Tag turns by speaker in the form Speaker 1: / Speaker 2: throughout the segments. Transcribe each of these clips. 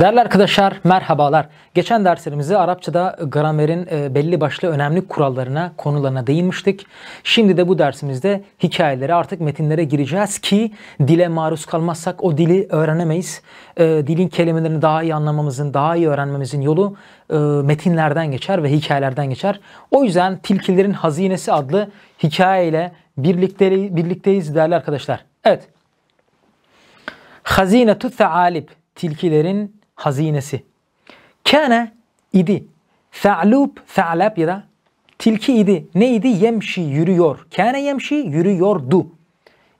Speaker 1: Değerli arkadaşlar merhabalar. Geçen derslerimizde Arapçada gramerin e, belli başlı önemli kurallarına, konularına değinmiştik. Şimdi de bu dersimizde hikayelere artık metinlere gireceğiz ki dile maruz kalmazsak o dili öğrenemeyiz. E, dilin kelimelerini daha iyi anlamamızın, daha iyi öğrenmemizin yolu e, metinlerden geçer ve hikayelerden geçer. O yüzden Tilkilerin Hazinesi adlı hikayeyle birlikte, birlikteyiz değerli arkadaşlar. Evet. Hazine-tü Tilkilerin hazinesi. Kâne idi. Fe'lub, fe'lab ya da tilki idi. Neydi? Yemşi, yürüyor. Kâne yemşi, yürüyordu.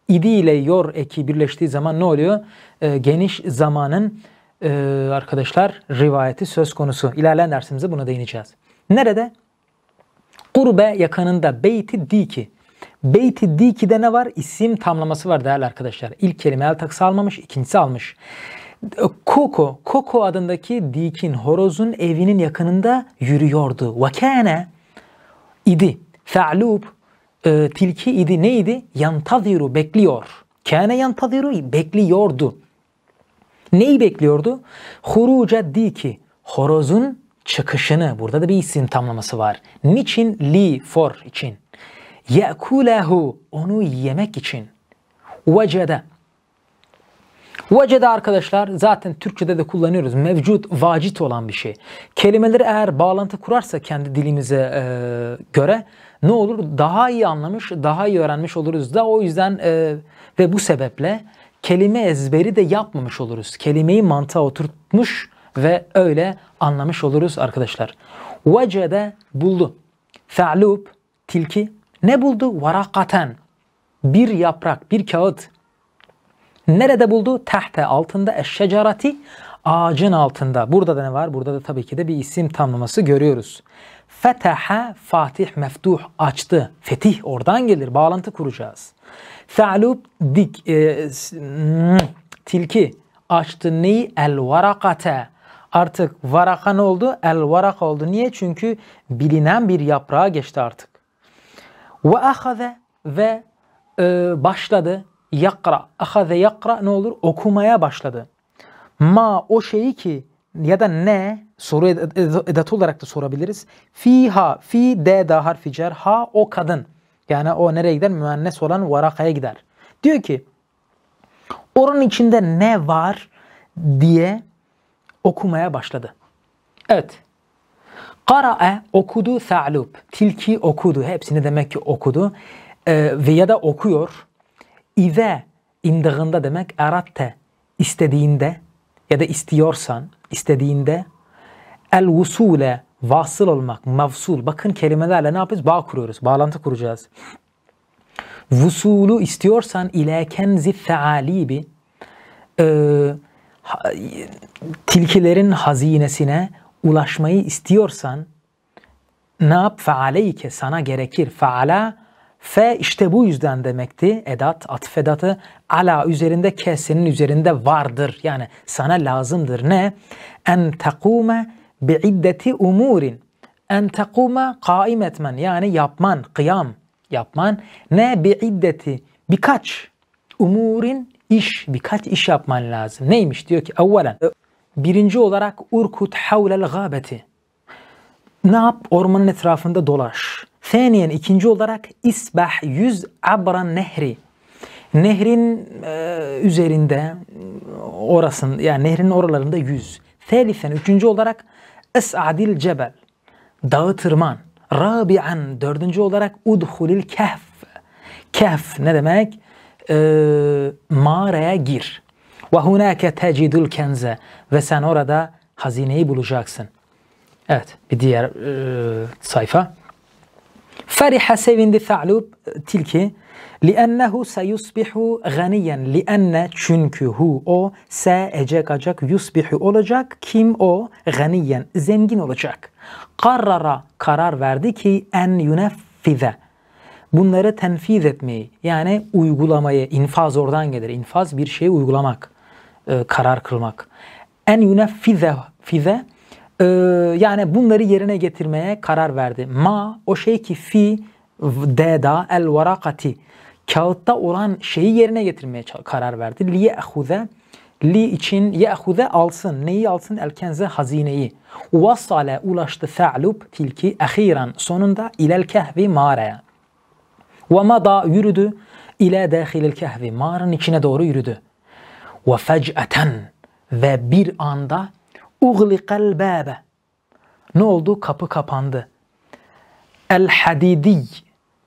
Speaker 1: İdi ile yor eki birleştiği zaman ne oluyor? Ee, geniş zamanın e, arkadaşlar rivayeti söz konusu. İlerleyen dersimizde buna değineceğiz. Nerede? Kurbe yakınında beyti diki. Beyti de ne var? İsim tamlaması var değerli arkadaşlar. İlk kelime el taksı almamış, ikincisi almış. Koko, Koko adındaki Dik'in horozun evinin yakınında yürüyordu. Vakane idi. Fe'lub e, tilki idi. Neydi? Yantaziru bekliyor. Kane yantaziru bekliyordu. Neyi bekliyordu? Huruca diki horozun çıkışını. Burada da bir isim tamlaması var. Niçin? Li for için. Ye'kulehu onu yemek için. Vecede Vecede arkadaşlar zaten Türkçe'de de kullanıyoruz. Mevcut, vacit olan bir şey. Kelimeleri eğer bağlantı kurarsa kendi dilimize e, göre ne olur? Daha iyi anlamış, daha iyi öğrenmiş oluruz da o yüzden e, ve bu sebeple kelime ezberi de yapmamış oluruz. Kelimeyi mantığa oturtmuş ve öyle anlamış oluruz arkadaşlar. Vecede buldu. Fe'lub tilki ne buldu? Varakaten. Bir yaprak, bir kağıt. Nerede buldu? Tahte altında eşşecarati ağacın altında. Burada da ne var? Burada da tabii ki de bir isim tanımlaması görüyoruz. Fetaha fatih meftuh açtı. Fetih oradan gelir. Bağlantı kuracağız. Fe'lub dik e, hmm, tilki açtı neyi? El varakate. Artık varaka ne oldu? El varak oldu. Niye? Çünkü bilinen bir yaprağa geçti artık. Ve ahaze ve e, başladı yakra, ahaze yakra ne olur? Okumaya başladı. Ma o şeyi ki ya da ne soru edat olarak da sorabiliriz. Fi ha fi de da harfi cer, ha o kadın. Yani o nereye gider? Müennes olan varakaya gider. Diyor ki oranın içinde ne var diye okumaya başladı. Evet. Kara'e okudu sa'lub. Tilki okudu. Hepsini demek ki okudu. Ee, ve ya da okuyor. İve imdığında demek eratte istediğinde ya da istiyorsan istediğinde el vusule vasıl olmak, mevsul. Bakın kelimelerle ne yapıyoruz? Bağ kuruyoruz, bağlantı kuracağız. Vusulu istiyorsan ile kenzi bir e, tilkilerin hazinesine ulaşmayı istiyorsan ne yap? Fealeyke sana gerekir. Feala Fe işte bu yüzden demekti. Edat, atfedatı ala üzerinde kesenin üzerinde vardır. Yani sana lazımdır ne? En takume bi'iddeti umurin. En takume kaim etmen yani yapman, kıyam yapman. Ne bi'iddeti? Birkaç umurin iş, birkaç iş yapman lazım. Neymiş? Diyor ki evvelen birinci olarak urkut havlel gâbeti. Ne yap? Ormanın etrafında dolaş. Thaniyen ikinci olarak isbah yüz abran nehri. Nehrin e, üzerinde orasın yani nehrin oralarında yüz. Thalifen üçüncü olarak es'adil cebel. Dağı tırman. Rabi'an dördüncü olarak udhulil kehf. Kehf ne demek? E, mağaraya gir. Ve hunake tecidul kenze. Ve sen orada hazineyi bulacaksın. Evet bir diğer e, sayfa. Feriha sevindi Tha'lub e, tilki. لِأَنَّهُ سَيُصْبِحُ غَنِيًا لِأَنَّ Çünkü hu o se ecek acak yusbihu olacak. Kim o? Ganiyen. Zengin olacak. Karara karar verdi ki en yuneffize. Bunları tenfiz etmeyi yani uygulamayı infaz oradan gelir. infaz bir şeyi uygulamak. E, karar kılmak. En yuneffize fize ee, yani bunları yerine getirmeye karar verdi. Ma o şey ki fi deda el varakati kağıtta olan şeyi yerine getirmeye karar verdi. Li yehuze li için yehuze alsın. Neyi alsın? Elkenze hazineyi. Vasale ulaştı fe'lub tilki ahiran sonunda ilel kehvi mağaraya. Ve mada yürüdü ile dahilil kehvi mağaranın içine doğru yürüdü. Ve fec'eten ve bir anda Uğliqal bâbe. Ne oldu? Kapı kapandı. El hadidi.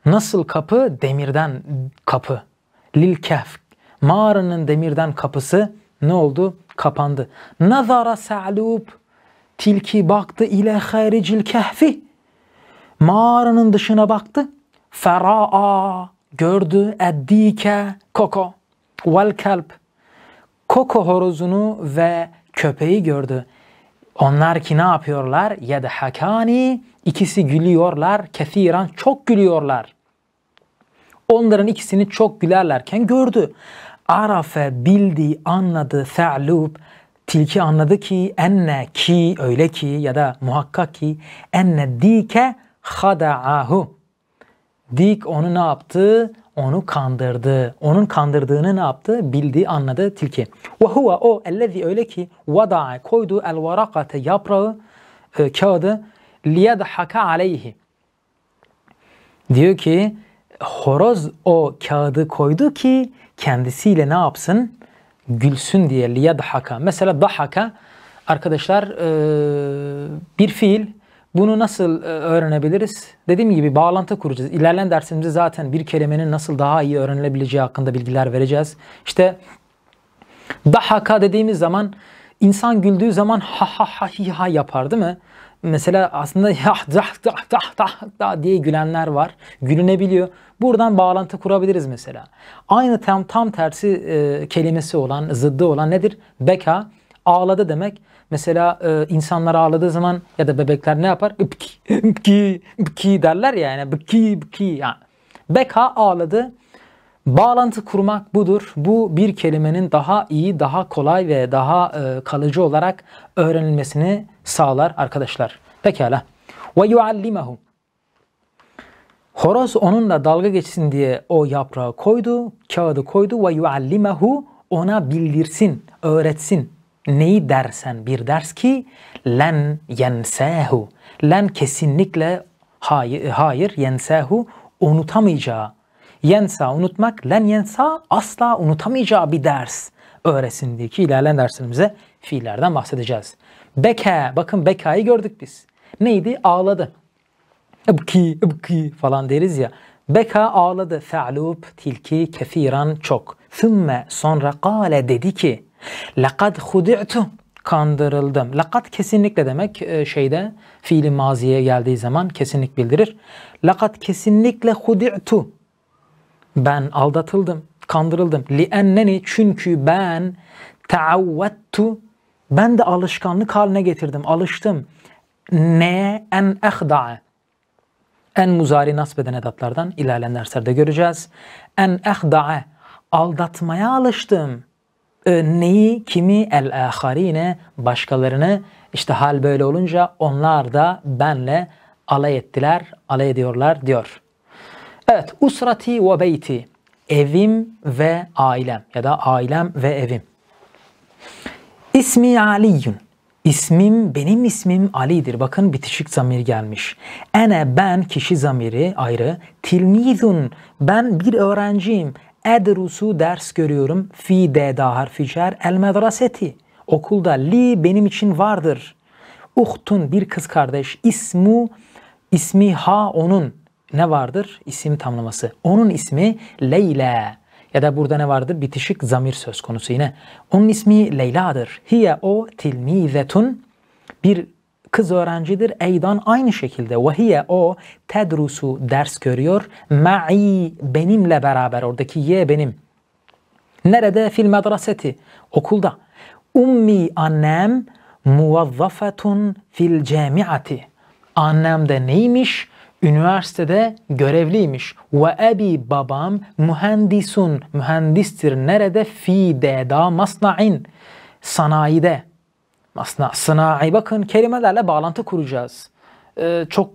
Speaker 1: Nasıl kapı? Demirden kapı. Lil kehf. Mağaranın demirden kapısı ne oldu? Kapandı. Nazara sa'lub. Tilki baktı ile haricil kehfi. Mağaranın dışına baktı. Feraa gördü eddike koko vel kelp. Koko horozunu ve köpeği gördü. Onlar ki ne yapıyorlar? Yedhakani ikisi gülüyorlar. Kethiran çok gülüyorlar. Onların ikisini çok gülerlerken gördü. Arafe bildi, anladı fe'lub tilki anladı ki enne ki öyle ki ya da muhakkak ki enne dike hada'ahu. Dik onu ne yaptı? onu kandırdı. Onun kandırdığını ne yaptı? Bildi, anladı tilki. Ve huve o ellezî öyle ki vada'a koydu el varakate yaprağı e, kağıdı liyedhaka aleyhi. Diyor ki horoz o kağıdı koydu ki kendisiyle ne yapsın? Gülsün diye liyedhaka. Mesela dahaka arkadaşlar e, bir fiil bunu nasıl e, öğrenebiliriz? Dediğim gibi bağlantı kuracağız. İlerleyen dersimizde zaten bir kelimenin nasıl daha iyi öğrenilebileceği hakkında bilgiler vereceğiz. İşte dahaka dediğimiz zaman insan güldüğü zaman ha ha ha hi ha yapar değil mi? Mesela aslında ya dah dah dah dah dah diye gülenler var. Gülünebiliyor. Buradan bağlantı kurabiliriz mesela. Aynı tam tam tersi e, kelimesi olan, zıddı olan nedir? Beka Ağladı demek. Mesela e, insanlar ağladığı zaman ya da bebekler ne yapar? Bki, bki, bki derler ya yani. Bki, bki. Yani. Beka ağladı. Bağlantı kurmak budur. Bu bir kelimenin daha iyi, daha kolay ve daha e, kalıcı olarak öğrenilmesini sağlar arkadaşlar. Pekala. Ve yuallimehu. Horoz onunla dalga geçsin diye o yaprağı koydu, kağıdı koydu ve yuallimehu ona bildirsin, öğretsin neyi dersen bir ders ki len yensehu. Len kesinlikle hayır, hayır yensehu unutamayacağı. Yensa unutmak, len yensa asla unutamayacağı bir ders öğresindeki ilerleyen derslerimize fiillerden bahsedeceğiz. Beke, bakın bekayı gördük biz. Neydi? Ağladı. Ebki, ebki falan deriz ya. Beka ağladı. Fe'lub, tilki, kefiran, çok. Sümme, sonra kale dedi ki. Lekad hudi'tu kandırıldım. Lakat kesinlikle demek e, şeyde fiili maziye geldiği zaman kesinlik bildirir. Lakat kesinlikle hudi'tu. Ben aldatıldım, kandırıldım. Li Li'enneni çünkü ben taavvettu. Ben de alışkanlık haline getirdim, alıştım. Ne en ehda'a. En muzari eden edatlardan ilerleyen derslerde göreceğiz. En ehda'a. Aldatmaya alıştım ee, neyi, kimi el aharine başkalarını işte hal böyle olunca onlar da benle alay ettiler, alay ediyorlar diyor. Evet, usrati ve beyti. Evim ve ailem ya da ailem ve evim. İsmi Aliyun. İsmim, benim ismim Ali'dir. Bakın bitişik zamir gelmiş. Ene ben kişi zamiri ayrı. Tilmizun ben bir öğrenciyim. Edrusu ders görüyorum. Fi de da harfi şer. El medreseti. Okulda li benim için vardır. Uhtun bir kız kardeş. İsmu ismi ha onun. Ne vardır? İsim tamlaması. Onun ismi Leyla. Ya da burada ne vardır? Bitişik zamir söz konusu yine. Onun ismi Leyla'dır. Hiye o tilmizetun bir Kız öğrencidir. Eydan aynı şekilde. Vahiye o tedrusu ders görüyor. Ma'i benimle beraber. Oradaki ye benim. Nerede? Fil medraseti. Okulda. Ummi annem muvazzafetun fil camiati. Annem de neymiş? Üniversitede görevliymiş. Ve abi babam mühendisun. Mühendistir. Nerede? Fi deda masna'in. Sanayide Masna, sanayi Bakın kelimelerle bağlantı kuracağız. Ee, çok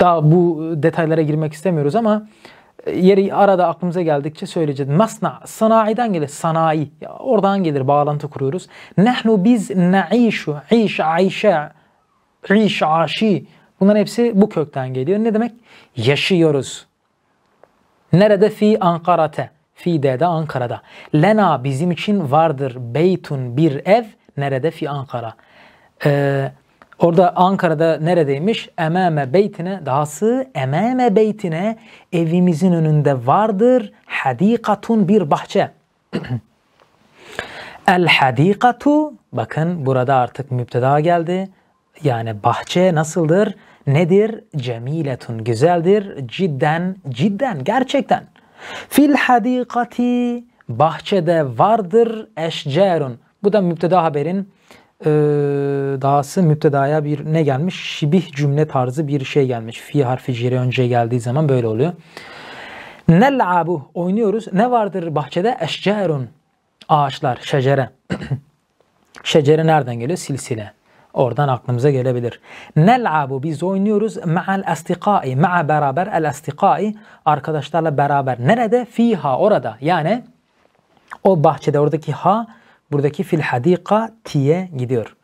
Speaker 1: daha bu detaylara girmek istemiyoruz ama e, yeri arada aklımıza geldikçe söyleyeceğiz. Masna, sanayiden gelir. Sanayi. Ya oradan gelir. Bağlantı kuruyoruz. Nehnu biz na'işu, iş, ayşe, iş, aşi. Bunların hepsi bu kökten geliyor. Ne demek? Yaşıyoruz. Nerede? Fi Ankara'te. Fi de de Ankara'da. Lena bizim için vardır. Beytun bir ev. Nerede? Fi Ankara. Ee, orada Ankara'da neredeymiş? Emame beytine, dahası emame beytine evimizin önünde vardır. Hadikatun bir bahçe. El hadikatu, bakın burada artık müpteda geldi. Yani bahçe nasıldır? Nedir? Cemiletun, güzeldir. Cidden, cidden, gerçekten. Fil hadikati, bahçede vardır eşcerun. Bu da müpteda haberin e, dahası müptedaya bir ne gelmiş? Şibih cümle tarzı bir şey gelmiş. Fi harfi cire önce geldiği zaman böyle oluyor. Nel'abu oynuyoruz. Ne vardır bahçede? Eşcerun. Ağaçlar, şecere. şecere nereden geliyor? Silsile. Oradan aklımıza gelebilir. Nel'abu biz oynuyoruz. Ma'al astiqai, Ma'a beraber el astikai. Arkadaşlarla beraber. Nerede? Fiha orada. Yani o bahçede oradaki ha buradaki fil hadika tiye gidiyor.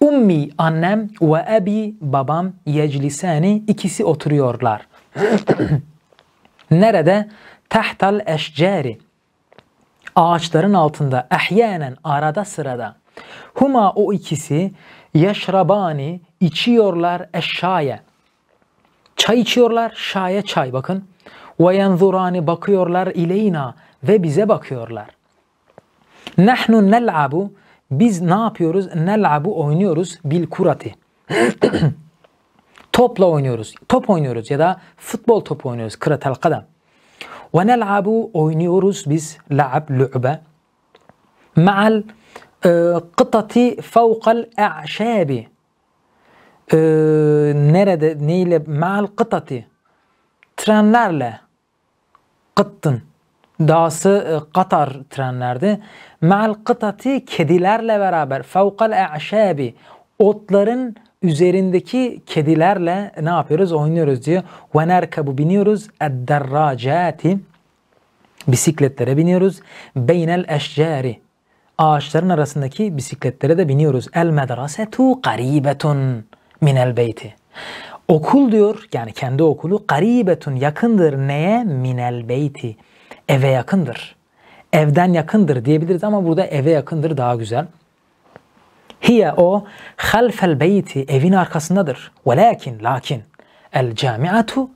Speaker 1: Ummi annem ve abi babam yeclisani ikisi oturuyorlar. Nerede? Tahtal eşceri. Ağaçların altında ehyanen arada sırada. Huma o ikisi yeşrabani içiyorlar eşşaye. Çay içiyorlar şaye çay bakın. Ve yenzurani bakıyorlar ileyna ve bize bakıyorlar. Nahnu nel'abu biz ne yapıyoruz? Nel'abu oynuyoruz bil kurati. Topla oynuyoruz. Top oynuyoruz ya da futbol topu oynuyoruz. Kıratel kadem Ve nel'abu oynuyoruz biz la'ab lü'be. Ma'al kıtati e, fevkal e'şabi. E, nerede? Neyle? Ma'al kıtati. Trenlerle. Kıttın. Dağısı Katar e, trenlerdi. Ma'al kıtati kedilerle beraber fevkal e'şabi otların üzerindeki kedilerle ne yapıyoruz? Oynuyoruz diyor. Ve nerkabu biniyoruz. Edderracati bisikletlere biniyoruz. Beynel eşcari ağaçların arasındaki bisikletlere de biniyoruz. El medrasetu garibetun minel beyti. Okul diyor yani kendi okulu garibetun yakındır neye? Minel beyti eve yakındır. Evden yakındır diyebiliriz ama burada eve yakındır daha güzel. Hiye o halfel beyti evin arkasındadır. Velakin lakin el camiatu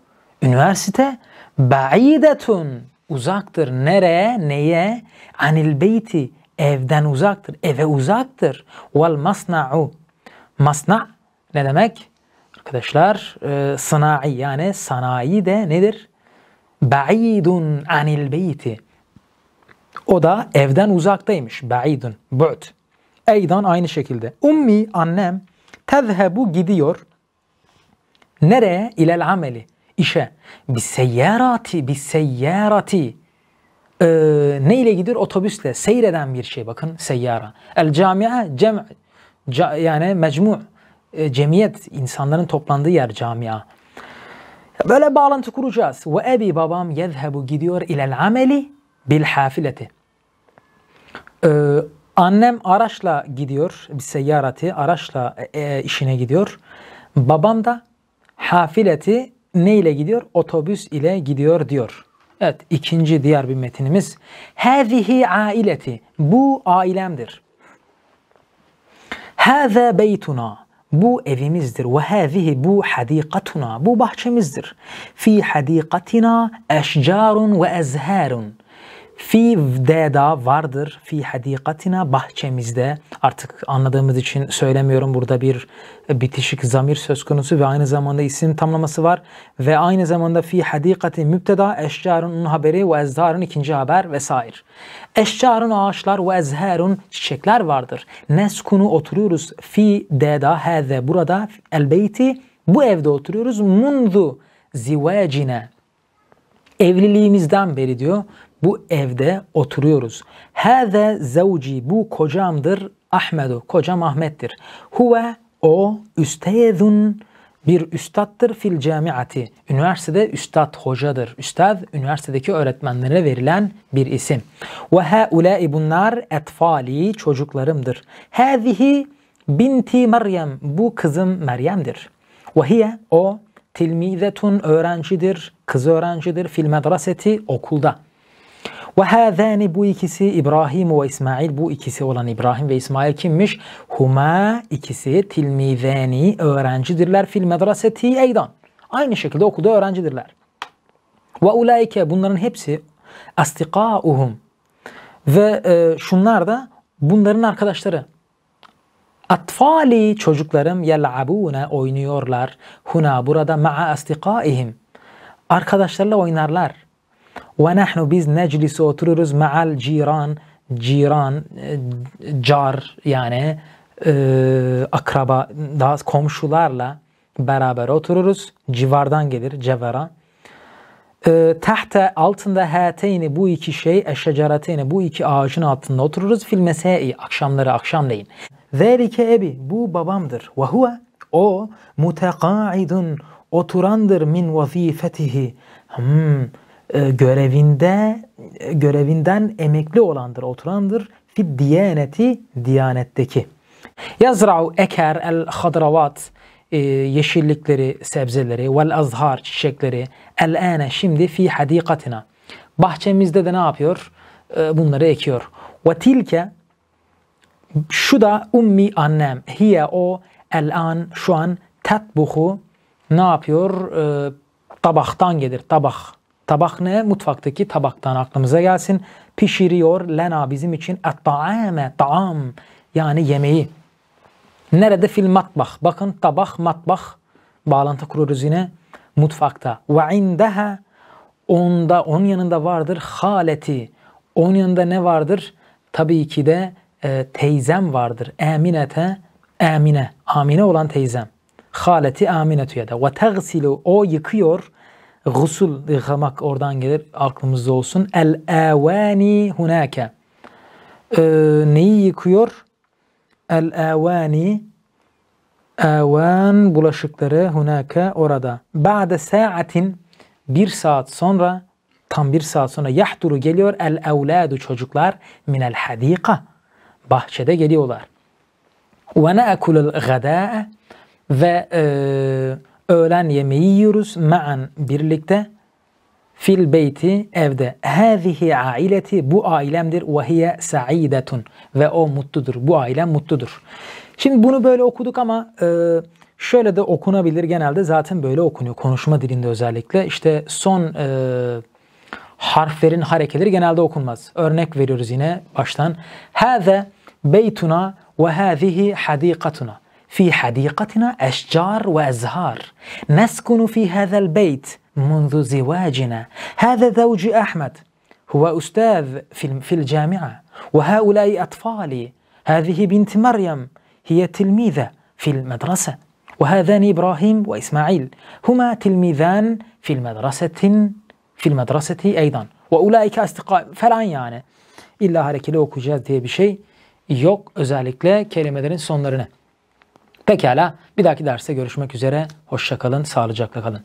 Speaker 1: üniversite ba'idetun uzaktır. Nereye? Neye? Anil beyti evden uzaktır. Eve uzaktır. Vel masna'u masna ne demek? Arkadaşlar e, sanayi yani sanayi de nedir? Ba'idun anil beyti. O da evden uzaktaymış. Ba'idun. Bu'd. Eydan aynı şekilde. Ummi annem tezhebu gidiyor. Nereye? İlel ameli. İşe. Bir seyyarati. Bir seyyarati. Ee, ne ile gidiyor? Otobüsle. Seyreden bir şey. Bakın seyyara. El camia cem, ca, yani mecmu. E, cemiyet. insanların toplandığı yer camia. Böyle bağlantı kuracağız. Ve ebi babam yezhebu gidiyor ilel ameli bil hafileti. Ee, annem araçla gidiyor. Bir seyyarati araçla e, e işine gidiyor. Babam da hafileti ne ile gidiyor? Otobüs ile gidiyor diyor. Evet ikinci diğer bir metinimiz. Hâzihi aileti. Bu ailemdir. Haza beytuna. Bu evimizdir. Ve hâzihi bu hadikatuna. Bu bahçemizdir. Fi hadikatina eşcarun ve ezhârun. Fi vdeda vardır. Fi hadikatina bahçemizde. Artık anladığımız için söylemiyorum. Burada bir bitişik zamir söz konusu ve aynı zamanda isim tamlaması var. Ve aynı zamanda fi hadikati müpteda eşcarın haberi ve ezharın ikinci haber vesaire. Eşcarın ağaçlar ve ezharın çiçekler vardır. Neskunu oturuyoruz. Fi deda hede burada elbeyti bu evde oturuyoruz. Mundu zivacine evliliğimizden beri diyor bu evde oturuyoruz. Hâze zevci bu kocamdır Ahmedu. Kocam Ahmet'tir. Huve o üsteyedun bir üstattır fil camiati. Üniversitede üstad hocadır. Üstad üniversitedeki öğretmenlere verilen bir isim. Ve haulâi bunlar etfali çocuklarımdır. Hâzihi binti Meryem. Bu kızım Meryem'dir. Ve hiye o tilmizetun öğrencidir. Kız öğrencidir fil medreseti okulda. Ve hâzâni bu ikisi İbrahim ve İsmail bu ikisi olan İbrahim ve İsmail kimmiş? Huma ikisi tilmizâni öğrencidirler fil medreseti eydan. Aynı şekilde okulda öğrencidirler. Ve ulaike bunların hepsi astikâuhum. Ve e, şunlar da bunların arkadaşları. Atfali çocuklarım yel'abune oynuyorlar. Huna burada ma'a astikaihim. Arkadaşlarla oynarlar. Ve nahnu biz neclisi otururuz ma'al ciran. Ciran, car yani e, akraba, daha komşularla beraber otururuz. Civardan gelir cevera. E, tahta altında hateyni bu iki şey eşecerateyni bu iki ağacın altında otururuz. Fil mesai akşamları akşamleyin. Zelike ebi bu babamdır. Ve huve o mutekaidun oturandır min vazifetihi. Hmm, e, görevinde e, görevinden emekli olandır, oturandır. Fi diyaneti diyanetteki. Yazra'u eker el hadravat e, yeşillikleri, sebzeleri, vel azhar çiçekleri, el ene şimdi fi hadikatina. Bahçemizde de ne yapıyor? bunları ekiyor. Ve tilke şu da ummi annem. Hiye o el an şu an tatbuhu ne yapıyor? tabaktan gelir. Tabak. Tabak ne? Mutfaktaki tabaktan aklımıza gelsin. Pişiriyor lena bizim için et-ta'ame, ta'am yani yemeği. Nerede? Fil matbah. Bakın tabak, matbah bağlantı kururuz yine mutfakta. Ve indaha onda, onun yanında vardır haleti. Onun yanında ne vardır? Tabii ki de e, teyzem vardır. Eminete, Amine. Amine olan teyzem. Haleti Aminetü ya da. Ve tegsilu o yıkıyor Gusul, yıkamak oradan gelir. Aklımızda olsun. El avani hunake. Ee, neyi yıkıyor? El avani avan bulaşıkları hunake orada. Ba'de saatin bir saat sonra tam bir saat sonra yahduru geliyor el evladu çocuklar minel hadika bahçede geliyorlar. Ve ne'ekulul gada'e ve eee öğlen yemeği yiyoruz. Ma'an birlikte. Fil beyti evde. Hâzihi aileti bu ailemdir. Ve hiye sa'idetun. Ve o mutludur. Bu ailem mutludur. Şimdi bunu böyle okuduk ama e, şöyle de okunabilir. Genelde zaten böyle okunuyor. Konuşma dilinde özellikle. İşte son e, harflerin harekeleri genelde okunmaz. Örnek veriyoruz yine baştan. Hâze beytuna ve hâzihi hadikatuna. في حديقتنا أشجار وأزهار نسكن في هذا البيت منذ زواجنا هذا زوجي أحمد هو أستاذ في الجامعة وهؤلاء أطفالي هذه بنت مريم هي تلميذة في المدرسة وهذان إبراهيم وإسماعيل هما تلميذان في المدرسة في المدرسة أيضا وأولئك أصدقاء يعني إلا İlla لو كجاز بشيء bir şey yok özellikle kelimelerin صنرنا Pekala bir dahaki derste görüşmek üzere. Hoşçakalın, sağlıcakla kalın.